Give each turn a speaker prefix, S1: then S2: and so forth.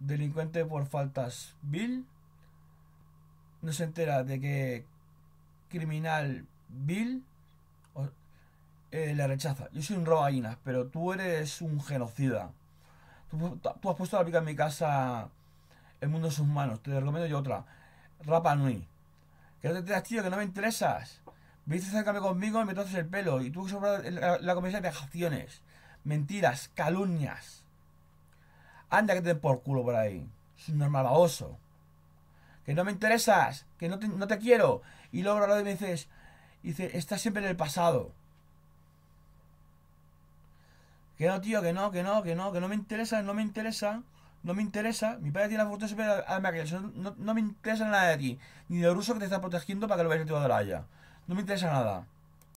S1: delincuente por faltas Bill, no se entera de que criminal Bill eh, la rechaza. Yo soy un robaínas, pero tú eres un genocida. Tú, has puesto la pica en mi casa, el mundo en sus manos. Te recomiendo yo otra. Rapa Nui. Que no te tío, que no me interesas. Viste acercarme conmigo y me tocas el pelo. Y tú que sobrar la, la, de acciones mentiras, calumnias. Anda que te por culo por ahí. Es un normal oso Que no me interesas, que no te, no te quiero. Y luego lo me dices, dice, estás siempre en el pasado. Que no, tío, que no, que no, que no, que no me interesa, no me interesa, no me interesa. Mi padre tiene la fortuna siempre a no, me interesa nada de ti, ni del ruso que te está protegiendo para que lo veas el de la Haya. No me interesa nada.